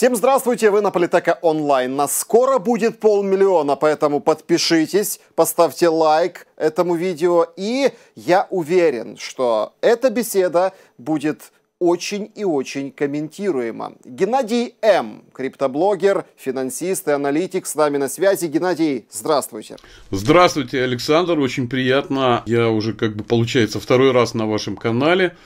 Всем здравствуйте, вы на Политека онлайн. Нас скоро будет полмиллиона, поэтому подпишитесь, поставьте лайк этому видео. И я уверен, что эта беседа будет очень и очень комментируема. Геннадий М., криптоблогер, финансист и аналитик с нами на связи. Геннадий, здравствуйте. Здравствуйте, Александр. Очень приятно. Я уже как бы получается второй раз на вашем канале.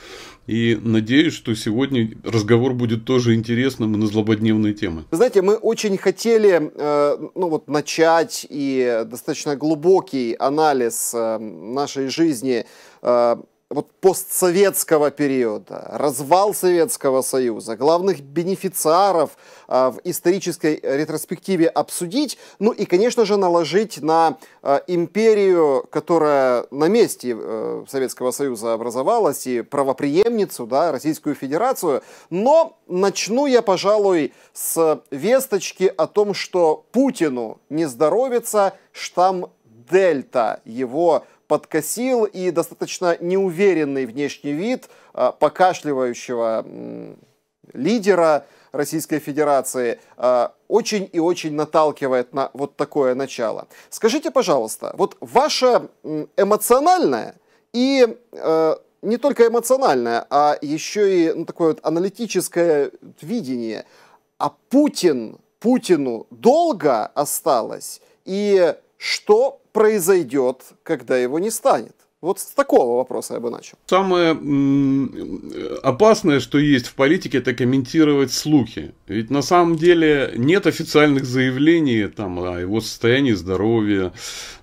И надеюсь, что сегодня разговор будет тоже интересным и на злободневные темы. Вы знаете, мы очень хотели э, ну вот, начать и достаточно глубокий анализ э, нашей жизни э, вот постсоветского периода, развал Советского Союза, главных бенефициаров э, в исторической ретроспективе обсудить, ну и, конечно же, наложить на э, империю, которая на месте э, Советского Союза образовалась, и правоприемницу, да, Российскую Федерацию. Но начну я, пожалуй, с весточки о том, что Путину не здоровится штамм Дельта, его подкосил и достаточно неуверенный внешний вид а, покашливающего лидера Российской Федерации а, очень и очень наталкивает на вот такое начало. Скажите, пожалуйста, вот ваше эмоциональное и э, не только эмоциональное, а еще и ну, такое вот аналитическое видение. А Путин, Путину долго осталось? И что произойдет, когда его не станет. Вот с такого вопроса я бы начал. Самое опасное, что есть в политике, это комментировать слухи. Ведь на самом деле нет официальных заявлений там, о его состоянии здоровья.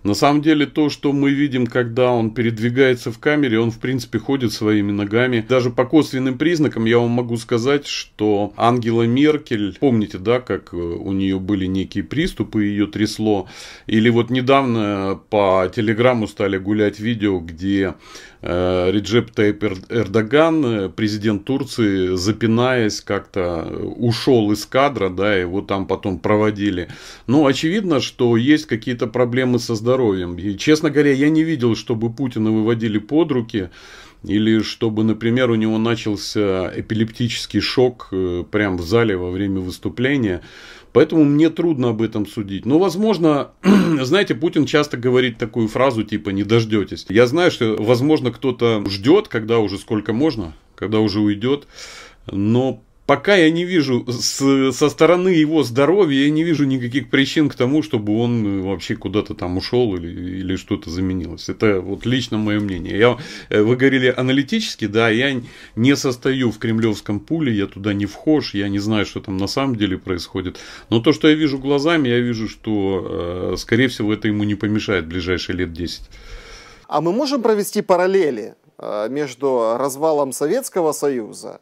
На самом деле то, что мы видим, когда он передвигается в камере, он в принципе ходит своими ногами. Даже по косвенным признакам я вам могу сказать, что Ангела Меркель, помните, да, как э, у нее были некие приступы, ее трясло. Или вот недавно по телеграмму стали гулять видео, где э, Реджеп Тайп Эрдоган, э, президент Турции, запинаясь, как-то э, ушел из кадра, да, его там потом проводили. Но очевидно, что есть какие-то проблемы со здоровьем. И, честно говоря, я не видел, чтобы Путина выводили под руки. Или чтобы, например, у него начался эпилептический шок э, прямо в зале во время выступления. Поэтому мне трудно об этом судить. Но, возможно, знаете, Путин часто говорит такую фразу типа «не дождетесь». Я знаю, что, возможно, кто-то ждет, когда уже сколько можно, когда уже уйдет. Но пока я не вижу с, со стороны его здоровья, я не вижу никаких причин к тому, чтобы он э, вообще куда-то там ушел или, или что-то заменилось. Это вот лично мое мнение. Я, э, вы говорили аналитически, да, я не состою в кремлевском пуле, я туда не вхож, я не знаю, что там на самом деле происходит. Но то, что я вижу глазами, я вижу, что, э, скорее всего, это ему не помешает в ближайшие лет 10. А мы можем провести параллели между развалом Советского Союза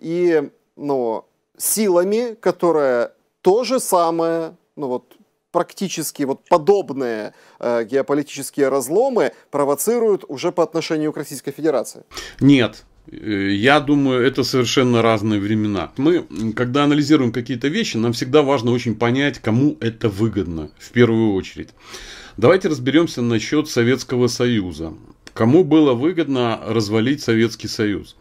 и но силами, которые то же самое, ну вот практически вот подобные э, геополитические разломы провоцируют уже по отношению к Российской Федерации? Нет, э, я думаю, это совершенно разные времена. Мы, когда анализируем какие-то вещи, нам всегда важно очень понять, кому это выгодно, в первую очередь. Давайте разберемся насчет Советского Союза. Кому было выгодно развалить Советский Союз?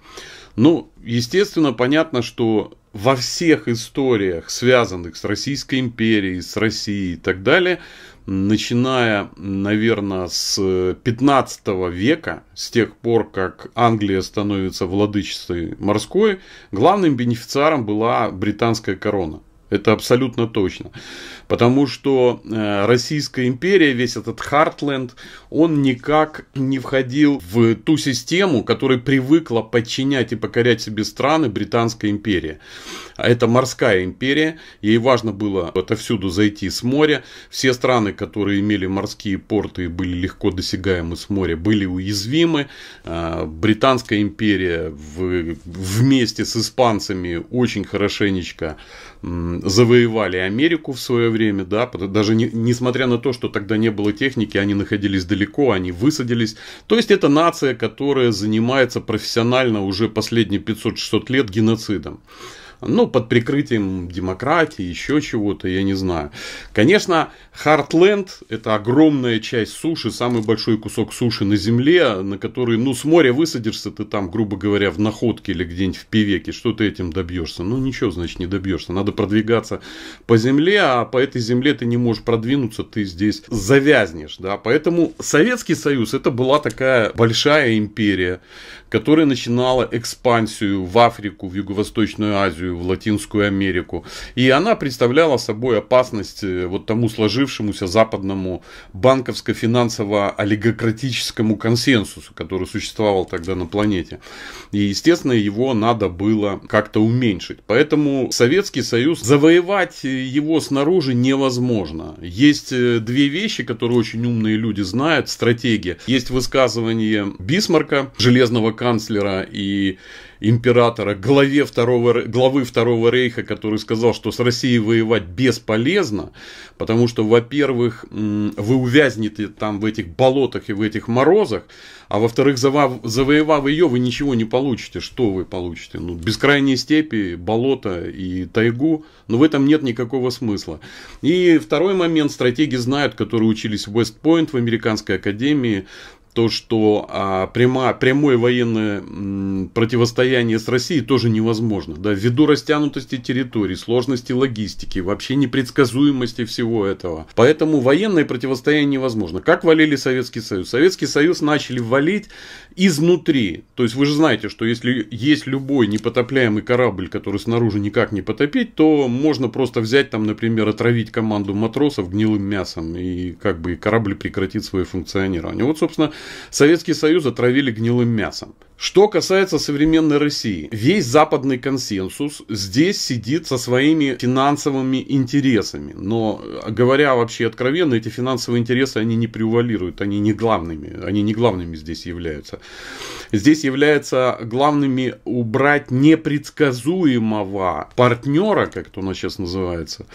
Ну, естественно, понятно, что во всех историях, связанных с Российской империей, с Россией и так далее, начиная, наверное, с 15 э, века, с тех пор, как Англия становится владычицей морской, главным бенефициаром была британская корона. Это абсолютно точно. Потому что э, Российская империя, весь этот Хартленд, он никак не входил в ту систему, которая привыкла подчинять и покорять себе страны Британская империя. А это морская империя, ей важно было отовсюду зайти с моря. Все страны, которые имели морские порты и были легко досягаемы с моря, были уязвимы. Э, Британская империя вместе с испанцами очень хорошенечко завоевали Америку в свое время, да, даже не, несмотря на то, что тогда не было техники, они находились далеко, они высадились. То есть это нация, которая занимается профессионально уже последние 500-600 лет геноцидом ну, под прикрытием демократии, еще чего-то, я не знаю. Конечно, Хартленд – это огромная часть суши, самый большой кусок суши на земле, на который, ну, с моря высадишься ты там, грубо говоря, в находке или где-нибудь в пивеке. что ты этим добьешься? Ну, ничего, значит, не добьешься. Надо продвигаться по земле, а по этой земле ты не можешь продвинуться, ты здесь завязнешь, да. Поэтому Советский Союз – это была такая большая империя, которая начинала экспансию в Африку, в Юго-Восточную Азию, Францию, в Латинскую Америку. И она представляла собой опасность э, вот тому сложившемуся западному банковско-финансово-олигократическому консенсусу, который существовал тогда на планете. И, естественно, его надо было как-то уменьшить. Поэтому Советский Союз, завоевать э, его снаружи невозможно. Есть э, две вещи, которые очень умные люди знают, стратегия. Есть высказывание Бисмарка, железного канцлера и императора, главе второго, главы Второго Рейха, который сказал, что с Россией воевать бесполезно, потому что, во-первых, вы увязнете там в этих болотах и в этих морозах, а во-вторых, заво завоевав ее, вы ничего не получите. Что вы получите? Ну, бескрайние степи, болото и тайгу, но в этом нет никакого смысла. И второй момент, стратеги знают, которые учились в Вестпойнт в американской академии, то, что а, прямо, прямое военное м, противостояние с Россией тоже невозможно. Да, ввиду растянутости территорий, сложности логистики, вообще непредсказуемости всего этого. Поэтому военное противостояние невозможно. Как валили Советский Союз? Советский Союз начали валить изнутри. То есть вы же знаете, что если есть любой непотопляемый корабль, который снаружи никак не потопить, то можно просто взять там, например, отравить команду матросов гнилым мясом и как бы корабль прекратит свое функционирование. Вот, собственно, Советский Союз отравили гнилым мясом. Что касается современной России, весь западный консенсус здесь сидит со своими финансовыми интересами. Но э, говоря вообще откровенно, эти финансовые интересы, они не превалируют, они не главными, они не главными здесь являются. Здесь является главными убрать непредсказуемого партнера, как это у нас сейчас называется,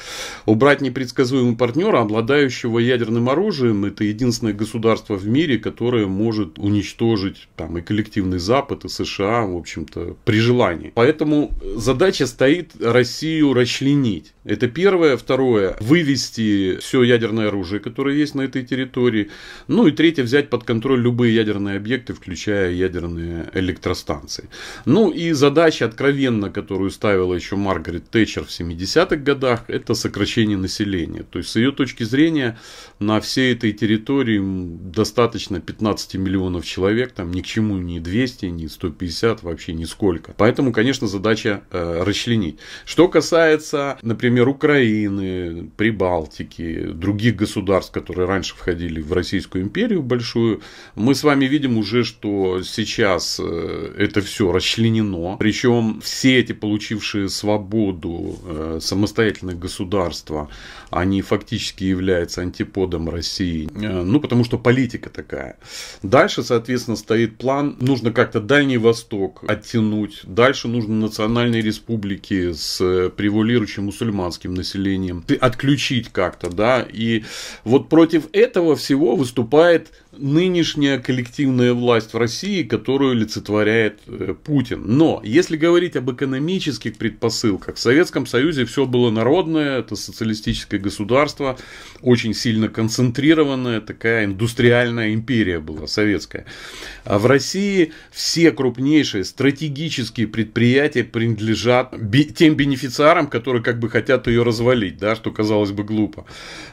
убрать непредсказуемого партнера, обладающего ядерным оружием. Это единственное государство в мире, которое может уничтожить там, и коллективный Запад, Запад и США, в общем-то, при желании. Поэтому задача стоит Россию расчленить. Это первое. Второе, вывести все ядерное оружие, которое есть на этой территории. Ну и третье, взять под контроль любые ядерные объекты, включая ядерные электростанции. Ну и задача откровенно, которую ставила еще Маргарет Тэтчер в 70-х годах, это сокращение населения. То есть с ее точки зрения на всей этой территории достаточно 15 миллионов человек, там ни к чему ни 200, ни 150, вообще нисколько. Поэтому, конечно, задача э, расчленить. Что касается, например, например, Украины, Прибалтики, других государств, которые раньше входили в Российскую империю большую, мы с вами видим уже, что сейчас э, это все расчленено. Причем все эти получившие свободу э, самостоятельных государства, они фактически являются антиподом России, э, ну потому что политика такая. Дальше, соответственно, стоит план, нужно как-то Дальний Восток оттянуть, дальше нужно национальные республики с э, превалирующим мусульманским населением отключить как-то, да, и вот против этого всего выступает нынешняя коллективная власть в России, которую олицетворяет э, Путин. Но если говорить об экономических предпосылках, в Советском Союзе все было народное, это социалистическое государство, очень сильно концентрированная такая индустриальная империя была советская. А в России все крупнейшие стратегические предприятия принадлежат тем бенефициарам, которые как бы хотят ее развалить, да, что казалось бы глупо.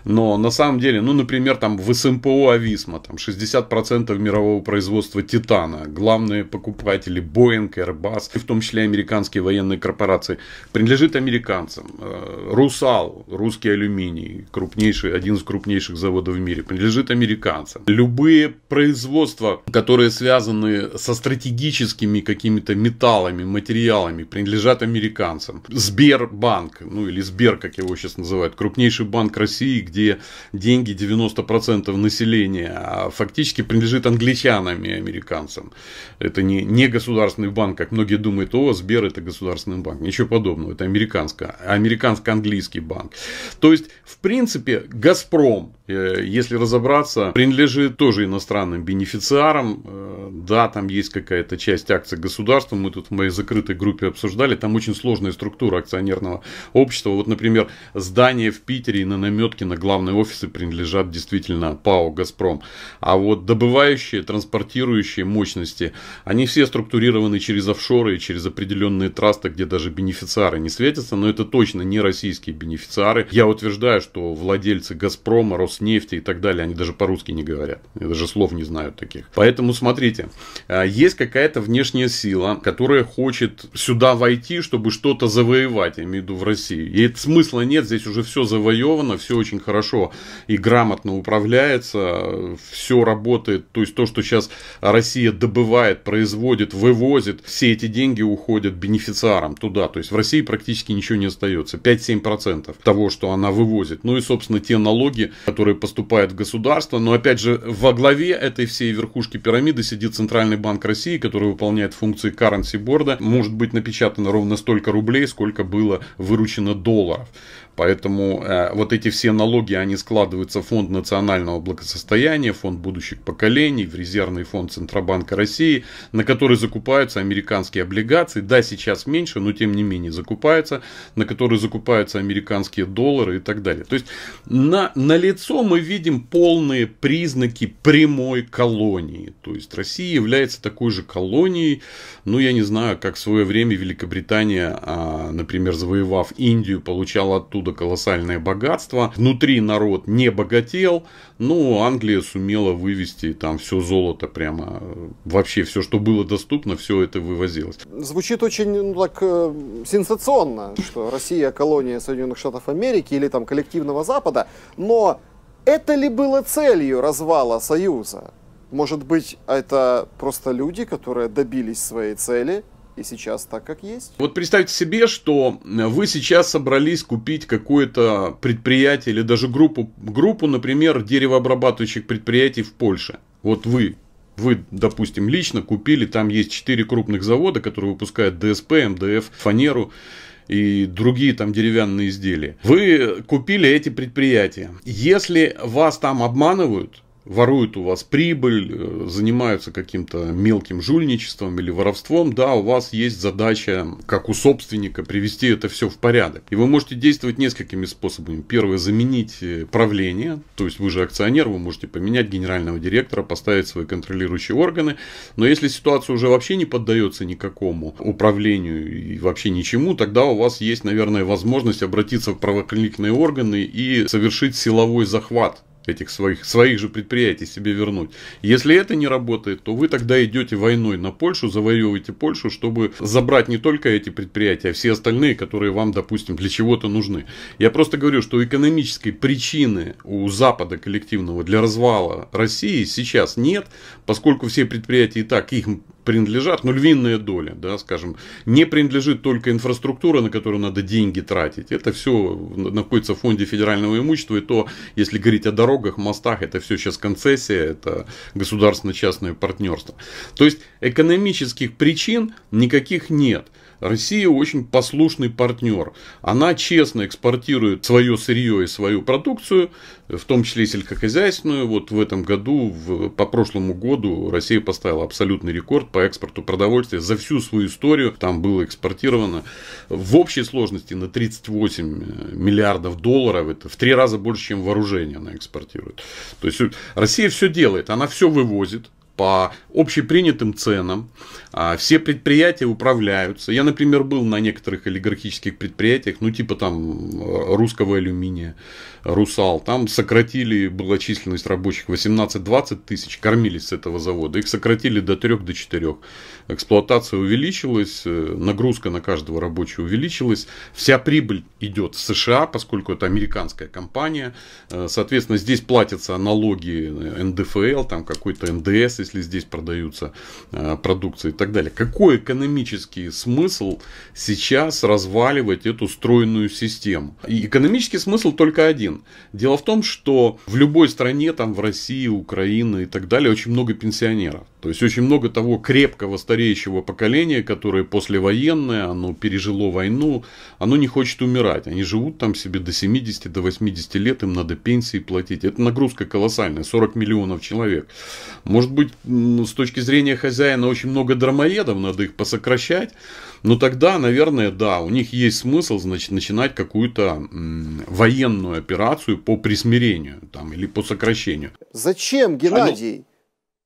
Но на самом деле, ну, например, там в СМПО эм «Ависма», там 60 60% мирового производства титана. Главные покупатели Boeing, Airbus, и в том числе американские военные корпорации, принадлежит американцам. Э, Русал, русский алюминий, крупнейший, один из крупнейших заводов в мире, принадлежит американцам. Любые производства, которые связаны со стратегическими какими-то металлами, материалами, принадлежат американцам. Сбербанк, ну или Сбер, как его сейчас называют, крупнейший банк России, где деньги 90% населения, а фактически принадлежит англичанам и американцам. Это не, не государственный банк, как многие думают, о, Сбер это государственный банк. Ничего подобного, это американско-английский банк. То есть, в принципе, Газпром Э, если разобраться, принадлежит тоже иностранным бенефициарам. Э, да, там есть какая-то часть акций государства, мы тут в моей закрытой группе обсуждали, там очень сложная структура акционерного общества. Вот, например, здания в Питере и на наметке на главные офисы принадлежат действительно ПАО «Газпром». А вот добывающие, транспортирующие мощности, они все структурированы через офшоры и через определенные трасты, где даже бенефициары не светятся, но это точно не российские бенефициары. Я утверждаю, что владельцы «Газпрома», Рос нефти и так далее, они даже по-русски не говорят, даже слов не знают таких. Поэтому смотрите, а, есть какая-то внешняя сила, которая хочет сюда войти, чтобы что-то завоевать, я имею в виду в России. И смысла нет, здесь уже все завоевано, все очень хорошо и грамотно управляется, все работает, то есть то, что сейчас Россия добывает, производит, вывозит, все эти деньги уходят бенефициарам туда, то есть в России практически ничего не остается, 5-7% того, что она вывозит. Ну и, собственно, те налоги, которые которые поступают в государство. Но опять же, во главе этой всей верхушки пирамиды сидит Центральный банк России, который выполняет функции currency борда. Может быть напечатано ровно столько рублей, сколько было выручено долларов. Поэтому э, вот эти все налоги, они складываются в фонд национального благосостояния, фонд будущих поколений, в резервный фонд Центробанка России, на который закупаются американские облигации. Да, сейчас меньше, но тем не менее закупаются, на которые закупаются американские доллары и так далее. То есть на, на лицо мы видим полные признаки прямой колонии. То есть Россия является такой же колонией, ну я не знаю, как в свое время Великобритания, а, например, завоевав Индию, получала оттуда оттуда колоссальное богатство. Внутри народ не богател, но Англия сумела вывести там все золото прямо, э, вообще все, что было доступно, все это вывозилось. Звучит очень ну, так э, сенсационно, что Россия колония Соединенных Штатов Америки или там коллективного Запада, но это ли было целью развала Союза? Может быть, это просто люди, которые добились своей цели, и сейчас так, как есть. Вот представьте себе, что э, вы сейчас собрались купить какое-то предприятие или даже группу, группу, например, деревообрабатывающих предприятий в Польше. Вот вы, вы, допустим, лично купили, там есть 4 крупных завода, которые выпускают ДСП, МДФ, фанеру и другие там деревянные изделия. Вы купили эти предприятия. Если вас там обманывают, воруют у вас прибыль, э, занимаются каким-то мелким жульничеством или воровством, да, у вас есть задача, как у собственника, привести это все в порядок. И вы можете действовать несколькими способами. Первое, заменить э, правление, то есть вы же акционер, вы можете поменять генерального директора, поставить свои контролирующие органы, но если ситуация уже вообще не поддается никакому управлению и вообще ничему, тогда у вас есть, наверное, возможность обратиться в правоохранительные органы и совершить силовой захват этих своих, своих же предприятий себе вернуть. Если это не работает, то вы тогда идете войной на Польшу, завоевываете Польшу, чтобы забрать не только эти предприятия, а все остальные, которые вам, допустим, для чего-то нужны. Я просто говорю, что экономической причины у Запада коллективного для развала России сейчас нет, поскольку все предприятия и так их принадлежат, ну, львиная доля, да, скажем, не принадлежит только инфраструктура, на которую надо деньги тратить. Это все находится в фонде федерального имущества, и то, если говорить о дорогах, мостах, это все сейчас концессия, это государственно-частное партнерство. То есть экономических причин никаких нет. Россия очень послушный партнер. Она честно экспортирует свое сырье и свою продукцию, в том числе сельскохозяйственную. Вот в этом году, в, по прошлому году, Россия поставила абсолютный рекорд по экспорту продовольствия за всю свою историю. Там было экспортировано в общей сложности на 38 миллиардов долларов. Это в три раза больше, чем вооружение она экспортирует. То есть Россия все делает, она все вывозит, по общепринятым ценам. А, все предприятия управляются. Я, например, был на некоторых олигархических предприятиях, ну, типа там э, русского алюминия, Русал. Там сократили, была численность рабочих 18-20 тысяч, кормились с этого завода. Их сократили до 3 до 4. Эксплуатация увеличилась, э, нагрузка на каждого рабочего увеличилась. Вся прибыль идет в США, поскольку это американская компания. Э, соответственно, здесь платятся налоги НДФЛ, там какой-то НДС, если здесь продаются э, продукции и так далее. Какой экономический смысл сейчас разваливать эту стройную систему? И экономический смысл только один. Дело в том, что в любой стране, там в России, Украине и так далее, очень много пенсионеров. То есть очень много того крепкого стареющего поколения, которое послевоенное, оно пережило войну, оно не хочет умирать. Они живут там себе до 70, до 80 лет, им надо пенсии платить. Это нагрузка колоссальная, 40 миллионов человек. Может быть, ну, с точки зрения хозяина очень много драмоедов, надо их посокращать. Но тогда, наверное, да, у них есть смысл, значит, начинать какую-то военную операцию по присмирению там, или по сокращению. Зачем, ну, Геннадий?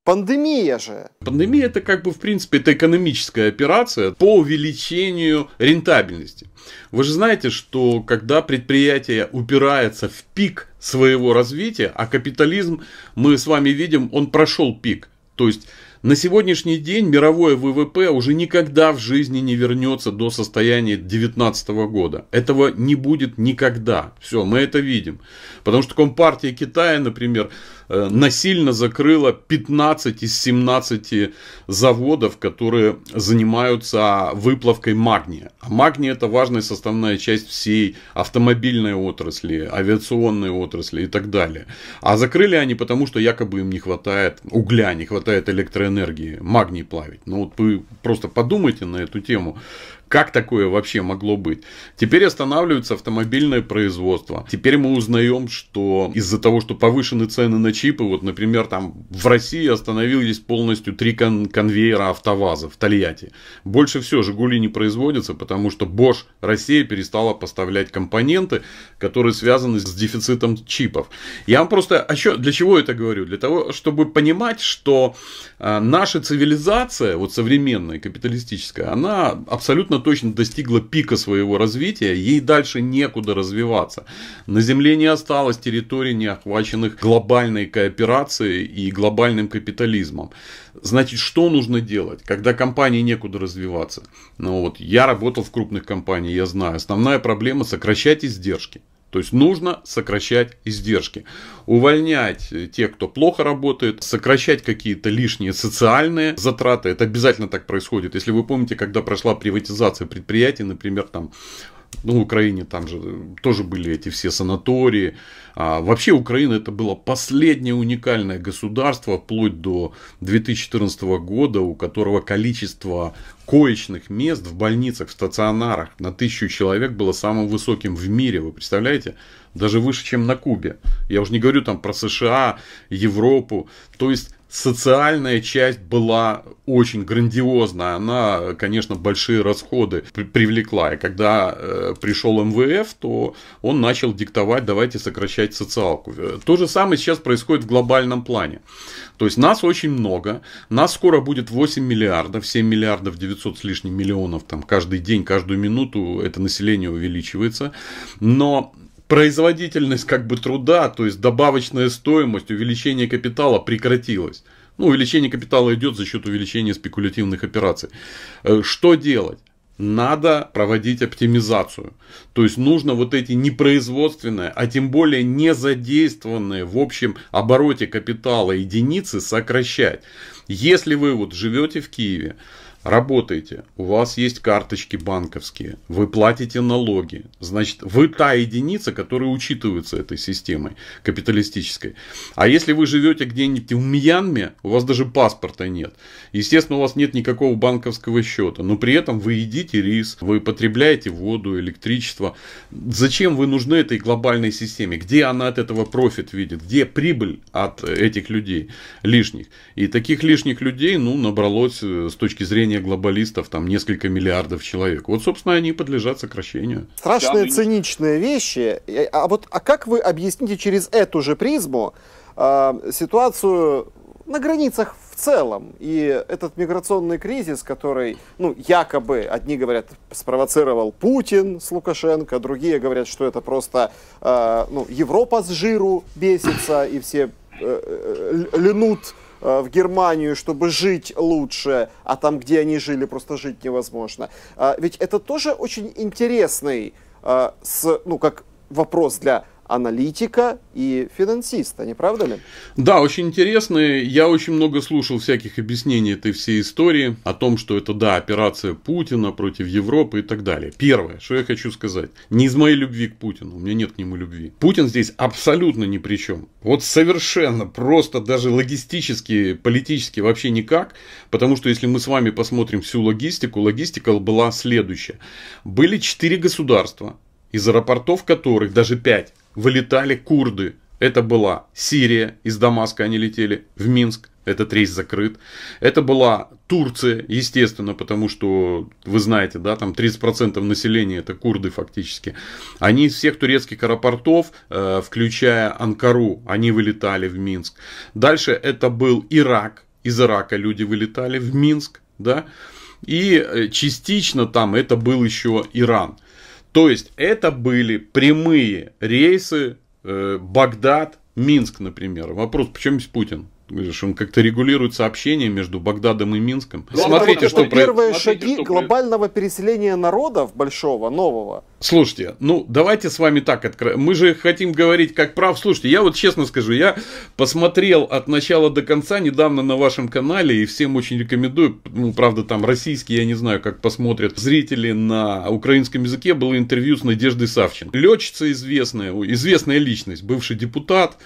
Пандемия же. Пандемия это как бы в принципе это экономическая операция по увеличению рентабельности. Вы же знаете, что когда предприятие упирается в пик своего развития, а капитализм, мы с вами видим, он прошел пик. То есть на сегодняшний день мировое ВВП уже никогда в жизни не вернется до состояния 2019 года. Этого не будет никогда. Все, мы это видим. Потому что Компартия Китая, например, Э, насильно закрыла 15 из 17 заводов, которые занимаются выплавкой магния. А магний это важная составная часть всей автомобильной отрасли, авиационной отрасли и так далее. А закрыли они потому, что якобы им не хватает угля, не хватает электроэнергии, магний плавить. Ну вот вы просто подумайте на эту тему. Как такое вообще могло быть? Теперь останавливается автомобильное производство. Теперь мы узнаем, что из-за того, что повышены цены на чипы, вот, например, там в России остановились полностью три кон- конвейера автоваза в Тольятти. Больше всего «Жигули» не производятся, потому что Bosch Россия перестала поставлять компоненты, которые связаны с дефицитом чипов. Я вам просто... А чё, для чего это говорю? Для того, чтобы понимать, что э, наша цивилизация, вот современная, капиталистическая, она абсолютно точно достигла пика своего развития, ей дальше некуда развиваться. На Земле не осталось территорий, не охваченных глобальной кооперацией и глобальным капитализмом. Значит, что нужно делать, когда компании некуда развиваться? Ну вот, я работал в крупных компаниях, я знаю, основная проблема сокращать издержки. То есть нужно сокращать издержки, увольнять э, тех, кто плохо работает, сокращать какие-то лишние социальные затраты. Это обязательно так происходит. Если вы помните, когда прошла приватизация предприятий, например, там ну, в Украине там же тоже были эти все санатории. А, вообще Украина это было последнее уникальное государство вплоть до 2014 года, у которого количество коечных мест в больницах, в стационарах на тысячу человек было самым высоким в мире. Вы представляете? Даже выше, чем на Кубе. Я уже не говорю там про США, Европу. То есть социальная часть была очень грандиозная. Она, конечно, большие расходы при привлекла. И когда э, пришел МВФ, то он начал диктовать, давайте сокращать социалку. Э, то же самое сейчас происходит в глобальном плане. То есть нас очень много. Нас скоро будет 8 миллиардов, 7 миллиардов 900 с лишним миллионов. Там каждый день, каждую минуту это население увеличивается. Но производительность как бы труда, то есть добавочная стоимость, увеличение капитала прекратилось. Ну, увеличение капитала идет за счет увеличения спекулятивных операций. Э, что делать? Надо проводить оптимизацию. То есть нужно вот эти непроизводственные, а тем более не задействованные в общем обороте капитала единицы сокращать. Если вы вот живете в Киеве, Работаете, у вас есть карточки банковские, вы платите налоги, значит, вы та единица, которая учитывается этой системой капиталистической. А если вы живете где-нибудь в Мьянме, у вас даже паспорта нет. Естественно, у вас нет никакого банковского счета, но при этом вы едите рис, вы потребляете воду, электричество. Зачем вы нужны этой глобальной системе? Где она от этого профит видит? Где прибыль от этих людей лишних? И таких лишних людей, ну, набралось э, с точки зрения население глобалистов, там несколько миллиардов человек. Вот, собственно, они подлежат сокращению. Страшные ну циничные вещи. А вот а как вы объясните через эту же призму э, ситуацию на границах в целом. И этот миграционный кризис, который, ну, якобы, одни говорят, спровоцировал Путин с Лукашенко, другие говорят, что это просто, э, ну, Европа с жиру бесится, и все э, э, льнут Э, в Германию, чтобы жить лучше, а там, где они жили, просто жить невозможно. А, ведь это тоже очень интересный э, ну, как вопрос для аналитика и финансиста, не правда ли? Да, очень интересно. Я очень много слушал всяких объяснений этой всей истории о том, что это, да, операция Путина против Европы и так далее. Первое, что я хочу сказать. Не из моей любви к Путину, у меня нет к нему любви. Путин здесь абсолютно ни при чем. Вот совершенно, просто даже логистически, политически вообще никак. Потому что если мы с вами посмотрим всю логистику, логистика была следующая. Были четыре государства, из аэропортов которых даже пять вылетали курды. Это была Сирия, из Дамаска они летели в Минск, этот рейс закрыт. Это была Турция, естественно, потому что, вы знаете, да, там 30% населения это курды фактически. Они из всех турецких аэропортов, э, включая Анкару, они вылетали в Минск. Дальше это был Ирак. Из Ирака люди вылетали в Минск, да. И э, частично там это был еще Иран. То есть это были прямые рейсы э, Багдад, Минск, например. Вопрос, почему здесь Путин? Говоришь, он как-то регулирует сообщение между Багдадом и Минском. Да, ну, смотрите, что про... Первые шаги что глобального переселения народов большого, нового. Слушайте, ну давайте с вами так откроем. Мы же хотим говорить как прав. Слушайте, я вот честно скажу, я посмотрел от начала до конца недавно на вашем канале и всем очень рекомендую. Ну, правда, там российские, я не знаю, как посмотрят зрители на украинском языке. Было интервью с Надеждой Савченко. Летчица известная, известная личность, бывший депутат,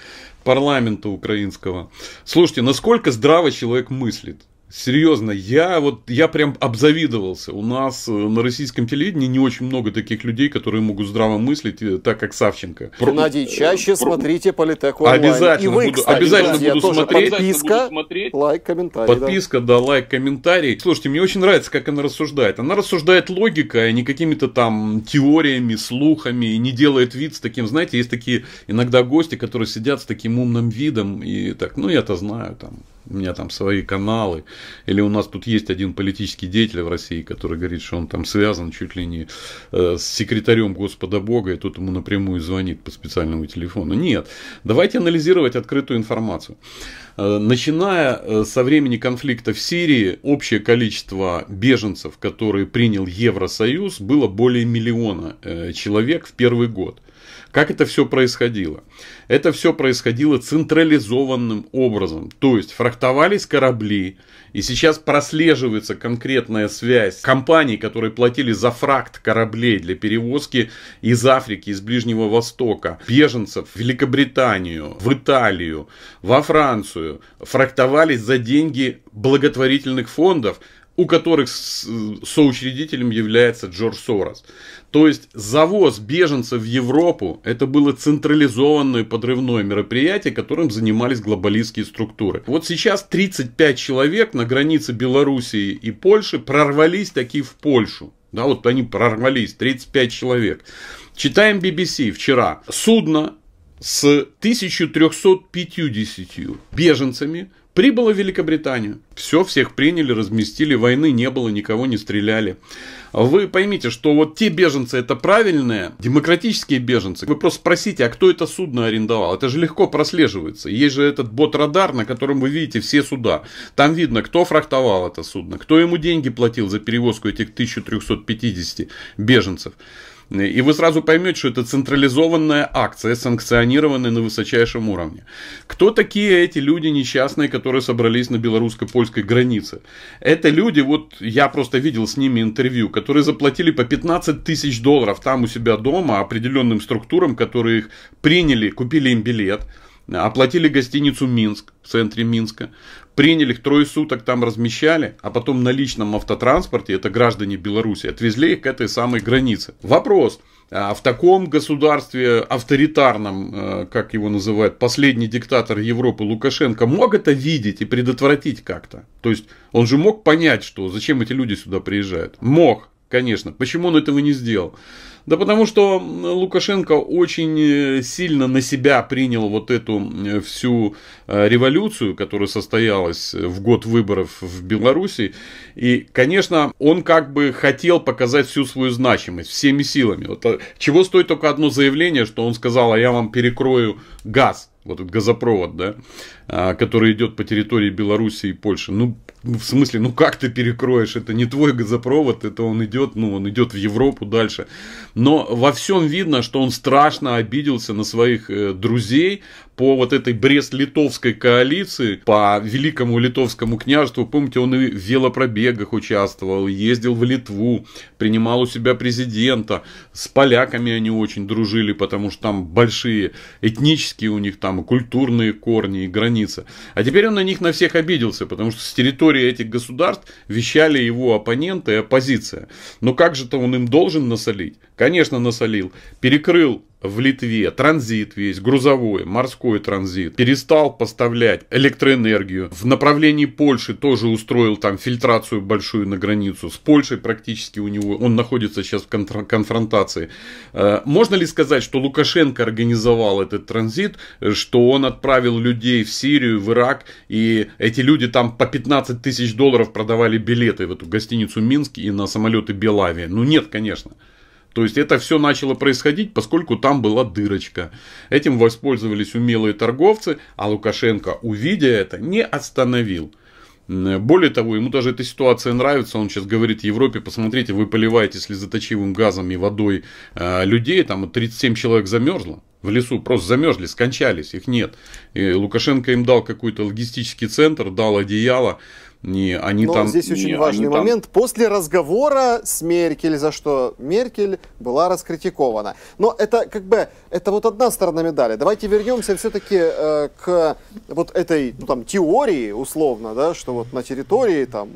парламента украинского. Слушайте, насколько здраво человек мыслит? Серьезно, я вот я прям обзавидовался. У нас э, на российском телевидении не очень много таких людей, которые могут здраво мыслить, э, так как Савченко. Геннадий, э, чаще Про... смотрите Политех Обязательно вы, буду, кстати, обязательно буду смотреть. Подписка, буду смотреть. лайк, комментарий. Подписка, да. да, лайк, комментарий. Слушайте, мне очень нравится, как она рассуждает. Она рассуждает логикой, а не какими-то там теориями, слухами, и не делает вид с таким, знаете, есть такие иногда гости, которые сидят с таким умным видом и так, ну я-то знаю там у меня там свои каналы, или у нас тут есть один политический деятель в России, который говорит, что он там связан чуть ли не э, с секретарем Господа Бога, и тут ему напрямую звонит по специальному телефону. Нет, давайте анализировать открытую информацию. Э, начиная э, со времени конфликта в Сирии, общее количество беженцев, которые принял Евросоюз, было более миллиона человек в первый год. Как это все происходило? Это все происходило централизованным образом. То есть фрахтовались корабли, и сейчас прослеживается конкретная связь компаний, которые платили за фракт кораблей для перевозки из Африки, из Ближнего Востока, беженцев в Великобританию, в Италию, во Францию. Фрахтовались за деньги благотворительных фондов – у которых соучредителем является Джордж Сорос. То есть завоз беженцев в Европу это было централизованное подрывное мероприятие, которым занимались глобалистские структуры. Вот сейчас 35 человек на границе Белоруссии и Польши прорвались такие в Польшу. Да, вот они прорвались, 35 человек. Читаем BBC вчера. Судно с 1350 беженцами Прибыла в Великобританию. Все, всех приняли, разместили, войны не было, никого не стреляли. Вы поймите, что вот те беженцы это правильные, демократические беженцы. Вы просто спросите, а кто это судно арендовал? Это же легко прослеживается. Есть же этот бот-радар, на котором вы видите все суда. Там видно, кто фрахтовал это судно, кто ему деньги платил за перевозку этих 1350 беженцев. И вы сразу поймете, что это централизованная акция, санкционированная на высочайшем уровне. Кто такие эти люди несчастные, которые собрались на белорусско-польской границе? Это люди, вот я просто видел с ними интервью, которые заплатили по 15 тысяч долларов там у себя дома определенным структурам, которые их приняли, купили им билет – оплатили гостиницу «Минск» в центре Минска, приняли их, трое суток там размещали, а потом на личном автотранспорте, это граждане Беларуси, отвезли их к этой самой границе. Вопрос, а в таком государстве авторитарном, э, как его называют, последний диктатор Европы Лукашенко мог это видеть и предотвратить как-то? То есть он же мог понять, что зачем эти люди сюда приезжают? Мог, конечно. Почему он этого не сделал? Да потому что Лукашенко очень э, сильно на себя принял вот эту э, всю э, революцию, которая состоялась в год выборов в Беларуси. И, конечно, он как бы хотел показать всю свою значимость всеми силами. Вот, чего стоит только одно заявление, что он сказал, а я вам перекрою газ вот этот газопровод, да, а, который идет по территории Беларуси и Польши. Ну, в смысле, ну как ты перекроешь? Это не твой газопровод, это он идет, ну, он идет в Европу дальше. Но во всем видно, что он страшно обиделся на своих э, друзей, по вот этой Брест-Литовской коалиции, по Великому Литовскому княжеству, помните, он и в велопробегах участвовал, ездил в Литву, принимал у себя президента, с поляками они очень дружили, потому что там большие этнические у них там культурные корни и границы. А теперь он на них на всех обиделся, потому что с территории этих государств вещали его оппоненты и оппозиция. Но как же-то он им должен насолить? Конечно, насолил. Перекрыл в Литве транзит весь, грузовой, морской транзит, перестал поставлять электроэнергию. В направлении Польши тоже устроил там фильтрацию большую на границу. С Польшей практически у него, он находится сейчас в конфронтации. Э, можно ли сказать, что Лукашенко организовал этот транзит, э, что он отправил людей в Сирию, в Ирак, и эти люди там по 15 тысяч долларов продавали билеты в эту гостиницу Минск и на самолеты Белавия? Ну нет, конечно. То есть это все начало происходить, поскольку там была дырочка. Этим воспользовались умелые торговцы, а Лукашенко, увидя это, не остановил. Более того, ему даже эта ситуация нравится. Он сейчас говорит Европе, посмотрите, вы поливаете слезоточивым газом и водой э, людей, там 37 человек замерзло в лесу, просто замерзли, скончались, их нет. И Лукашенко им дал какой-то логистический центр, дал одеяло, не, они Но там, здесь очень не, важный момент. Там... После разговора с Меркель, за что Меркель была раскритикована. Но это как бы это вот одна сторона медали. Давайте вернемся все-таки э, к вот этой ну, там, теории условно, да, что вот на территории там,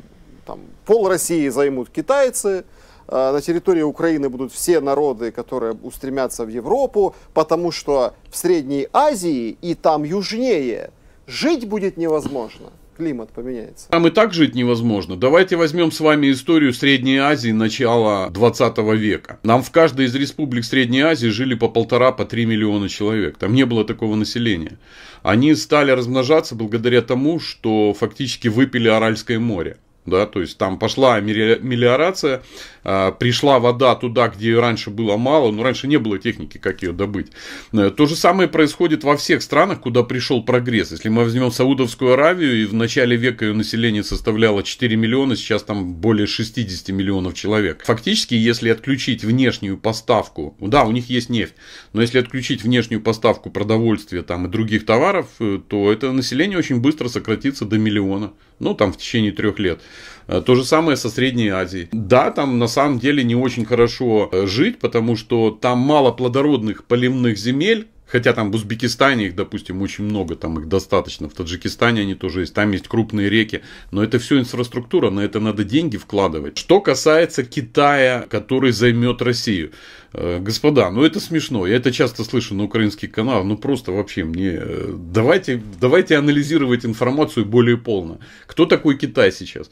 там пол России займут китайцы, Э, на территории Украины будут все народы, которые устремятся в Европу, потому что в Средней Азии и там южнее жить будет невозможно климат поменяется. Там и так жить невозможно. Давайте возьмем с вами историю Средней Азии начала 20 века. Нам в каждой из республик Средней Азии жили по полтора, по три миллиона человек. Там не было такого населения. Они стали размножаться благодаря тому, что фактически выпили Аральское море да, то есть там пошла мелиорация, а, пришла вода туда, где ее раньше было мало, но раньше не было техники, как ее добыть. Э, то же самое происходит во всех странах, куда пришел прогресс. Если мы возьмем Саудовскую Аравию, и в начале века ее население составляло 4 миллиона, сейчас там более 60 миллионов человек. Фактически, если отключить внешнюю поставку, да, у них есть нефть, но если отключить внешнюю поставку продовольствия там, и других товаров, э, то это население очень быстро сократится до миллиона ну, там, в течение трех лет. Э, то же самое со Средней Азией. Да, там на самом деле не очень хорошо э, жить, потому что там мало плодородных поливных земель, Хотя там в Узбекистане их, допустим, очень много, там их достаточно. В Таджикистане они тоже есть, там есть крупные реки. Но это все инфраструктура, на это надо деньги вкладывать. Что касается Китая, который займет Россию. Э, господа, ну это смешно. Я это часто слышу на украинских каналах. Ну просто вообще мне... Э, давайте, давайте анализировать информацию более полно. Кто такой Китай сейчас?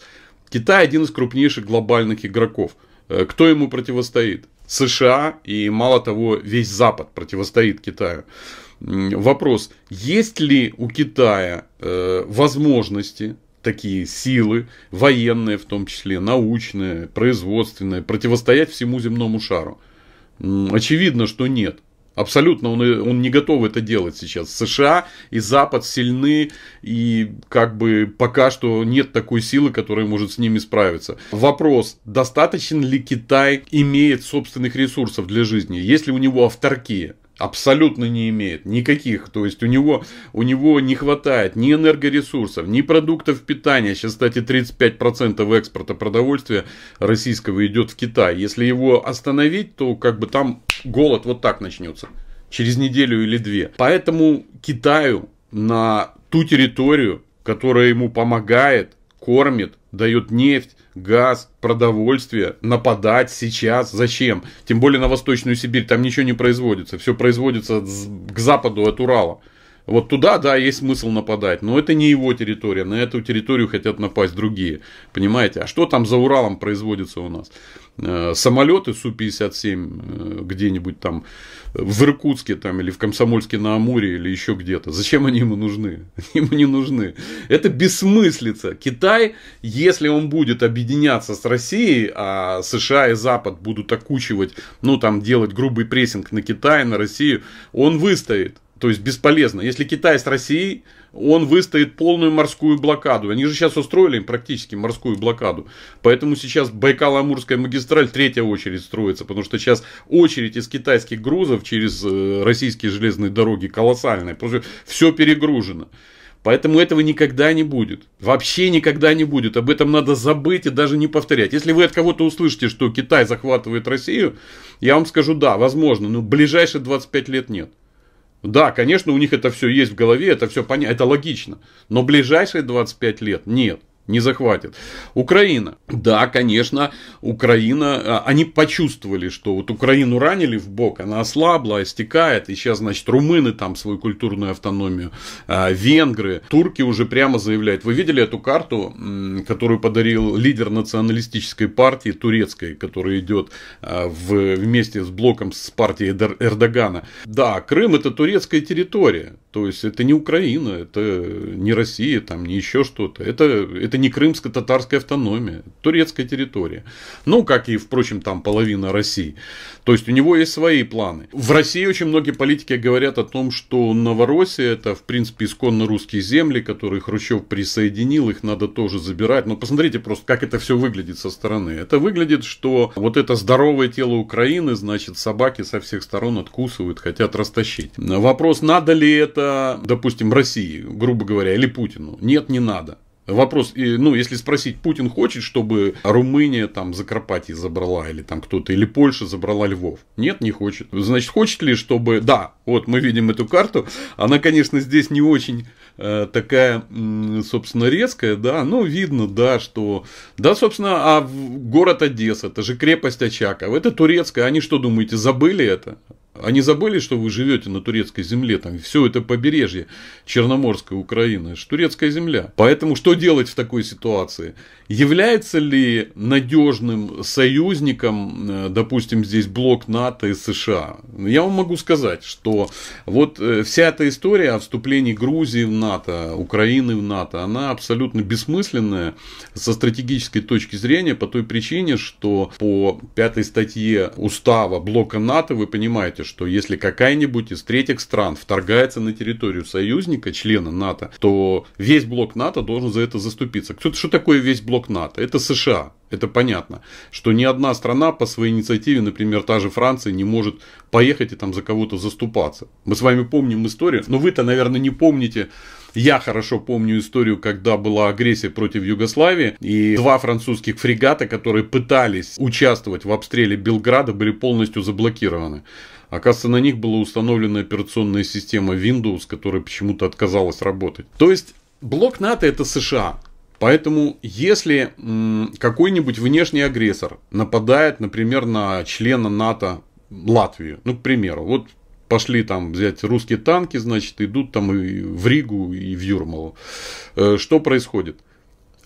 Китай один из крупнейших глобальных игроков – Э, кто ему противостоит? США и, мало того, весь Запад противостоит Китаю. Вопрос, есть ли у Китая э, возможности, такие силы, военные в том числе, научные, производственные, противостоять всему земному шару? Очевидно, что нет. Абсолютно он, он не готов это делать сейчас. США и Запад сильны, и как бы пока что нет такой силы, которая может с ними справиться. Вопрос, достаточно ли Китай имеет собственных ресурсов для жизни, если у него авторкия? Абсолютно не имеет никаких. То есть у него, у него не хватает ни энергоресурсов, ни продуктов питания. Сейчас, кстати, 35% экспорта продовольствия российского идет в Китай. Если его остановить, то как бы там голод вот так начнется. Через неделю или две. Поэтому Китаю на ту территорию, которая ему помогает, кормит, дает нефть, газ, продовольствие. Нападать сейчас зачем? Тем более на Восточную Сибирь, там ничего не производится. Все производится к западу от Урала. Вот туда, да, есть смысл нападать, но это не его территория, на эту территорию хотят напасть другие, понимаете? А что там за Уралом производится у нас? Э, самолеты Су-57 э, где-нибудь там в Иркутске там, или в Комсомольске на Амуре или еще где-то. Зачем они ему нужны? Они не нужны. Это бессмыслица. Китай, если он будет объединяться с Россией, а США и Запад будут окучивать, ну там делать грубый прессинг на Китай, на Россию, он выстоит. То есть бесполезно. Если Китай с Россией, он выстоит полную морскую блокаду. Они же сейчас устроили им практически морскую блокаду. Поэтому сейчас Байкал-Амурская магистраль третья очередь строится. Потому что сейчас очередь из китайских грузов через э, российские железные дороги колоссальная. Просто все перегружено. Поэтому этого никогда не будет. Вообще никогда не будет. Об этом надо забыть и даже не повторять. Если вы от кого-то услышите, что Китай захватывает Россию, я вам скажу, да, возможно, но ближайшие 25 лет нет. Да, конечно, у них это все есть в голове, это все понятно, это логично. Но ближайшие 25 лет нет не захватит. Украина. Да, конечно, Украина, а, они почувствовали, что вот Украину ранили в бок, она ослабла, истекает, и сейчас, значит, румыны там свою культурную автономию, а, венгры, турки уже прямо заявляют. Вы видели эту карту, которую подарил лидер националистической партии турецкой, которая идет а, в, вместе с блоком с партией Эрдогана? Да, Крым это турецкая территория, то есть это не Украина, это не Россия, там не еще что-то. Это, это не крымско-татарская автономия, турецкая территория. Ну, как и, впрочем, там половина России. То есть у него есть свои планы. В России очень многие политики говорят о том, что Новороссия это, в принципе, исконно русские земли, которые Хрущев присоединил, их надо тоже забирать. Но посмотрите просто, как это все выглядит со стороны. Это выглядит, что вот это здоровое тело Украины, значит, собаки со всех сторон откусывают, хотят растащить. Вопрос, надо ли это это, допустим, России, грубо говоря, или Путину. Нет, не надо. Вопрос, ну, если спросить, Путин хочет, чтобы Румыния там Закарпатье забрала, или там кто-то, или Польша забрала Львов? Нет, не хочет. Значит, хочет ли, чтобы... Да, вот мы видим эту карту, она, конечно, здесь не очень э, такая, собственно, резкая, да, но видно, да, что... Да, собственно, а город Одесса, это же крепость Очаков, это турецкая, они что, думаете, забыли это? Они забыли, что вы живете на турецкой земле, там все это побережье Черноморской Украины, турецкая земля. Поэтому что делать в такой ситуации? Является ли надежным союзником, э, допустим, здесь блок НАТО и США? Я вам могу сказать, что вот э, вся эта история о вступлении Грузии в НАТО, Украины в НАТО, она абсолютно бессмысленная со стратегической точки зрения по той причине, что по пятой статье устава блока НАТО вы понимаете, что если какая-нибудь из третьих стран вторгается на территорию союзника, члена НАТО, то весь блок НАТО должен за это заступиться. Кто-то что такое весь блок НАТО? Это США. Это понятно, что ни одна страна по своей инициативе, например, та же Франция, не может поехать и там за кого-то заступаться. Мы с вами помним историю, но ну, вы-то, наверное, не помните я хорошо помню историю, когда была агрессия против Югославии, и два французских фрегата, которые пытались участвовать в обстреле Белграда, были полностью заблокированы. Оказывается, на них была установлена операционная система Windows, которая почему-то отказалась работать. То есть, блок НАТО это США. Поэтому, если какой-нибудь внешний агрессор нападает, например, на члена НАТО Латвию, ну, к примеру, вот пошли там взять русские танки, значит, идут там и в Ригу, и в Юрмалу. Э, что происходит?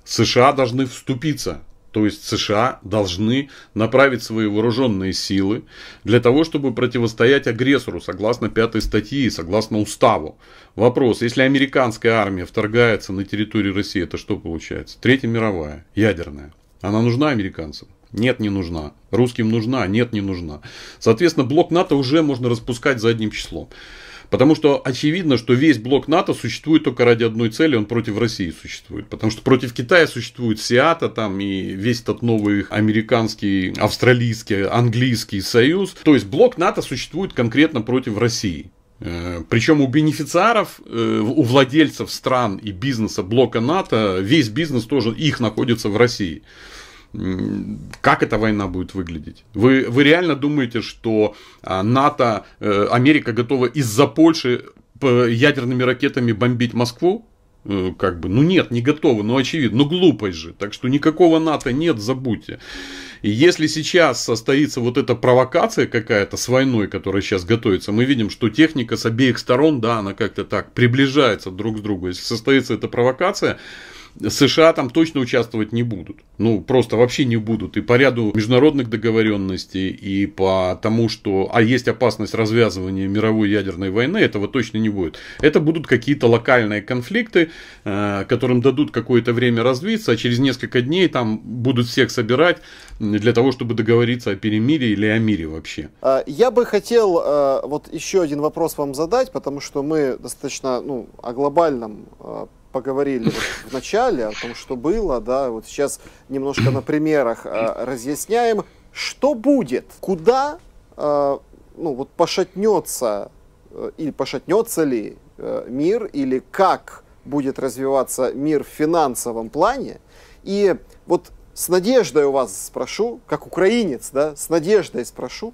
США должны вступиться то есть США, должны направить свои вооруженные силы для того, чтобы противостоять агрессору, согласно пятой статье, согласно уставу. Вопрос, если американская армия вторгается на территорию России, это что получается? Третья мировая, ядерная. Она нужна американцам? Нет, не нужна. Русским нужна? Нет, не нужна. Соответственно, блок НАТО уже можно распускать задним числом. Потому что очевидно, что весь блок НАТО существует только ради одной цели, он против России существует. Потому что против Китая существует СИАТа там и весь этот новый американский, австралийский, английский союз. То есть блок НАТО существует конкретно против России. Э, Причем у бенефициаров, э, у владельцев стран и бизнеса блока НАТО весь бизнес тоже их находится в России как эта война будет выглядеть. Вы, вы реально думаете, что а, НАТО, э, Америка готова из-за Польши э, ядерными ракетами бомбить Москву? Э, как бы, ну нет, не готовы, ну очевидно, ну глупость же. Так что никакого НАТО нет, забудьте. И если сейчас состоится вот эта провокация какая-то с войной, которая сейчас готовится, мы видим, что техника с обеих сторон, да, она как-то так приближается друг к другу. Если состоится эта провокация, США там точно участвовать не будут. Ну, просто вообще не будут. И по ряду международных договоренностей, и по тому, что... А есть опасность развязывания мировой ядерной войны, этого точно не будет. Это будут какие-то локальные конфликты, э, которым дадут какое-то время развиться, а через несколько дней там будут всех собирать для того, чтобы договориться о перемирии или о мире вообще. А, я бы хотел э, вот еще один вопрос вам задать, потому что мы достаточно ну, о глобальном э, поговорили вот в начале о том, что было, да, вот сейчас немножко на примерах э, разъясняем, что будет, куда, э, ну вот пошатнется э, или пошатнется ли мир или как будет развиваться мир в финансовом плане. И вот с надеждой у вас спрошу, как украинец, да, с надеждой спрошу,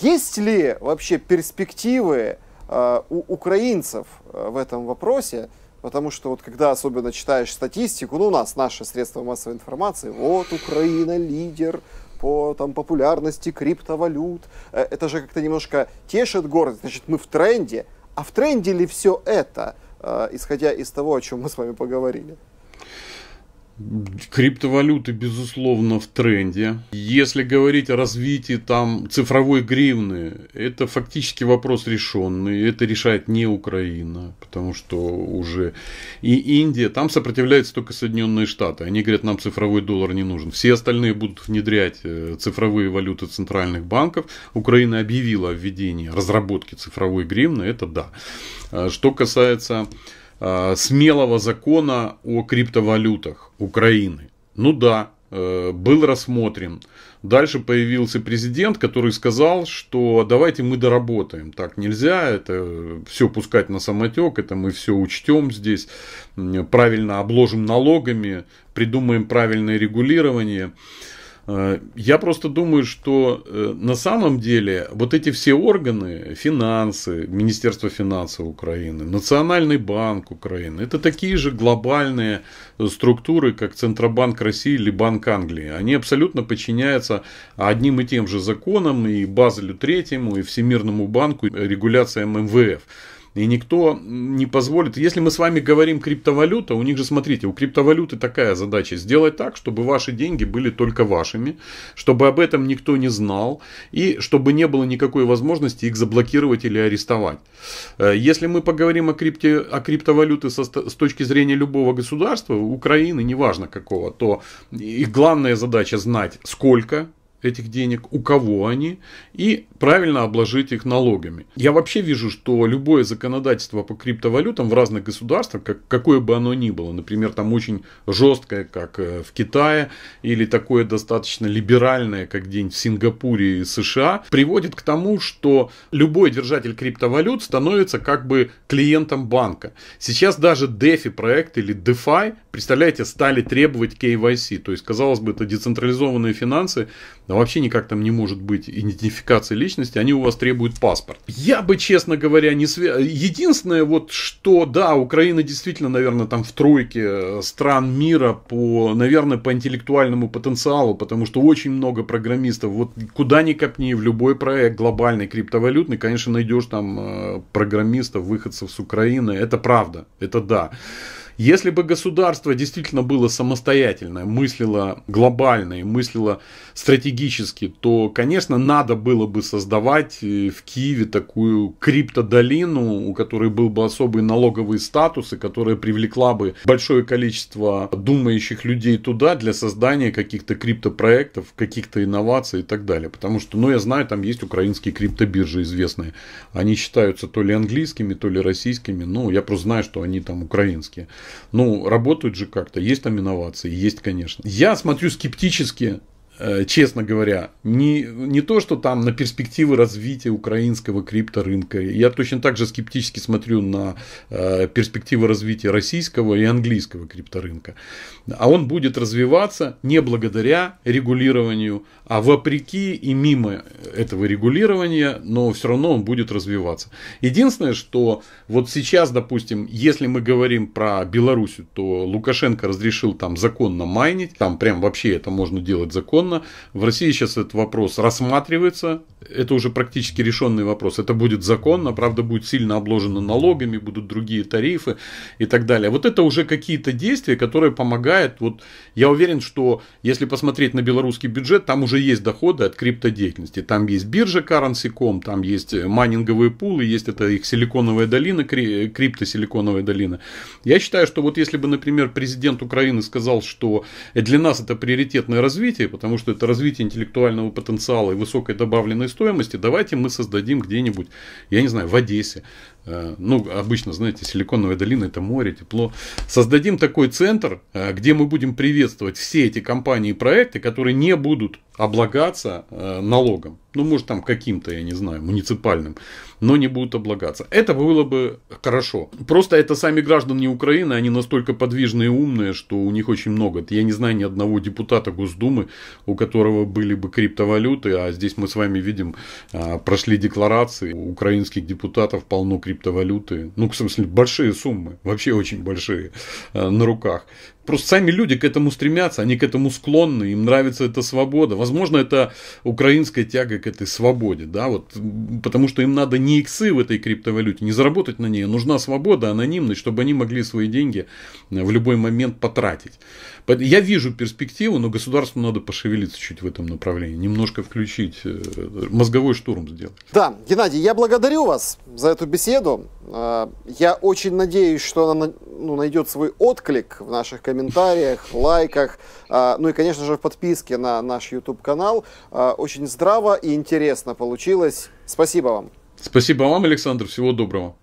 есть ли вообще перспективы у украинцев в этом вопросе? Потому что вот когда особенно читаешь статистику, ну у нас наши средства массовой информации, вот Украина лидер по там, популярности криптовалют, э, это же как-то немножко тешит город, значит мы в тренде, а в тренде ли все это, э, исходя из того, о чем мы с вами поговорили? Криптовалюты, безусловно, в тренде. Если говорить о развитии там цифровой гривны, это фактически вопрос решенный. Это решает не Украина, потому что уже и Индия. Там сопротивляются только Соединенные Штаты. Они говорят, нам цифровой доллар не нужен. Все остальные будут внедрять э, цифровые валюты центральных банков. Украина объявила о введении разработки цифровой гривны. Это да. Э, что касается Э, смелого закона о криптовалютах Украины. Ну да, э, был рассмотрен. Дальше появился президент, который сказал, что давайте мы доработаем. Так нельзя, это все пускать на самотек, это мы все учтем здесь, правильно обложим налогами, придумаем правильное регулирование. Э, я просто думаю, что э, на самом деле вот эти все органы, финансы, Министерство финансов Украины, Национальный банк Украины, это такие же глобальные э, структуры, как Центробанк России или Банк Англии. Они абсолютно подчиняются одним и тем же законам и Базелю Третьему, и Всемирному банку, и регуляциям МВФ. И никто не позволит. Если мы с вами говорим криптовалюта, у них же, смотрите, у криптовалюты такая задача. Сделать так, чтобы ваши деньги были только вашими, чтобы об этом никто не знал, и чтобы не было никакой возможности их заблокировать или арестовать. Э, если мы поговорим о, крипте, о криптовалюте со, с точки зрения любого государства, Украины, неважно какого, то их главная задача знать, сколько этих денег, у кого они, и правильно обложить их налогами. Я вообще вижу, что любое законодательство по криптовалютам в разных государствах, как, какое бы оно ни было, например, там очень жесткое, как э, в Китае, или такое достаточно либеральное, как день в Сингапуре и США, приводит к тому, что любой держатель криптовалют становится как бы клиентом банка. Сейчас даже DeFi проект или DeFi, представляете, стали требовать KYC. То есть, казалось бы, это децентрализованные финансы, вообще никак там не может быть идентификации личности, они у вас требуют паспорт. Я бы, честно говоря, не свя... Единственное, вот что, да, Украина действительно, наверное, там в тройке э, стран мира по, наверное, по интеллектуальному потенциалу, потому что очень много программистов. Вот куда ни копни, в любой проект глобальный криптовалютный, конечно, найдешь там э, программистов, выходцев с Украины. Это правда, это да. Если бы государство действительно было самостоятельное, мыслило глобально и мыслило стратегически, то, конечно, надо было бы создавать э, в Киеве такую криптодолину, у которой был бы особый налоговый статус и которая привлекла бы большое количество думающих людей туда для создания каких-то криптопроектов, каких-то инноваций и так далее. Потому что, ну, я знаю, там есть украинские криптобиржи известные. Они считаются то ли английскими, то ли российскими. Ну, я просто знаю, что они там украинские. Ну, работают же как-то. Есть там инновации? Есть, конечно. Я смотрю скептически Э, честно говоря, не, не то, что там на перспективы развития украинского крипторынка. Я точно так же скептически смотрю на э, перспективы развития российского и английского крипторынка. А он будет развиваться не благодаря регулированию, а вопреки и мимо этого регулирования, но все равно он будет развиваться. Единственное, что вот сейчас, допустим, если мы говорим про Белоруссию, то Лукашенко разрешил там законно майнить, там прям вообще это можно делать закон традиционно. В России сейчас этот вопрос рассматривается. Это уже практически решенный вопрос. Это будет законно, а правда, будет сильно обложено налогами, будут другие тарифы и так далее. Вот это уже какие-то действия, которые помогают. Вот я уверен, что если посмотреть на белорусский бюджет, там уже есть доходы от криптодеятельности. Там есть биржа Currency.com, там есть майнинговые пулы, есть это их силиконовая долина, криптосиликоновая долина. Я считаю, что вот если бы, например, президент Украины сказал, что для нас это приоритетное развитие, потому потому что это развитие интеллектуального потенциала и высокой добавленной стоимости, давайте мы создадим где-нибудь, я не знаю, в Одессе, Э, ну, обычно, знаете, Силиконовая долина – это море, тепло. Создадим такой центр, э, где мы будем приветствовать все эти компании и проекты, которые не будут облагаться э, налогом. Ну, может, там каким-то, я не знаю, муниципальным, но не будут облагаться. Это было бы хорошо. Просто это сами граждане Украины, они настолько подвижные и умные, что у них очень много. Я не знаю ни одного депутата Госдумы, у которого были бы криптовалюты, а здесь мы с вами видим, а, прошли декларации, у украинских депутатов полно криптовалют криптовалюты, ну, в смысле, большие суммы, вообще очень большие э, на руках. Просто сами люди к этому стремятся, они к этому склонны, им нравится эта свобода. Возможно, это украинская тяга к этой свободе, да, вот, потому что им надо не иксы в этой криптовалюте, не заработать на ней, а нужна свобода, анонимность, чтобы они могли свои деньги э, в любой момент потратить. Я вижу перспективу, но государству надо пошевелиться чуть в этом направлении, немножко включить, э, мозговой штурм сделать. Да, Геннадий, я благодарю вас за эту беседу. Э, я очень надеюсь, что она ну, найдет свой отклик в наших комментариях, лайках, э, ну и, конечно же, в подписке на наш YouTube-канал. Э, а, очень здраво и интересно получилось. Спасибо вам. Спасибо вам, Александр. Всего доброго.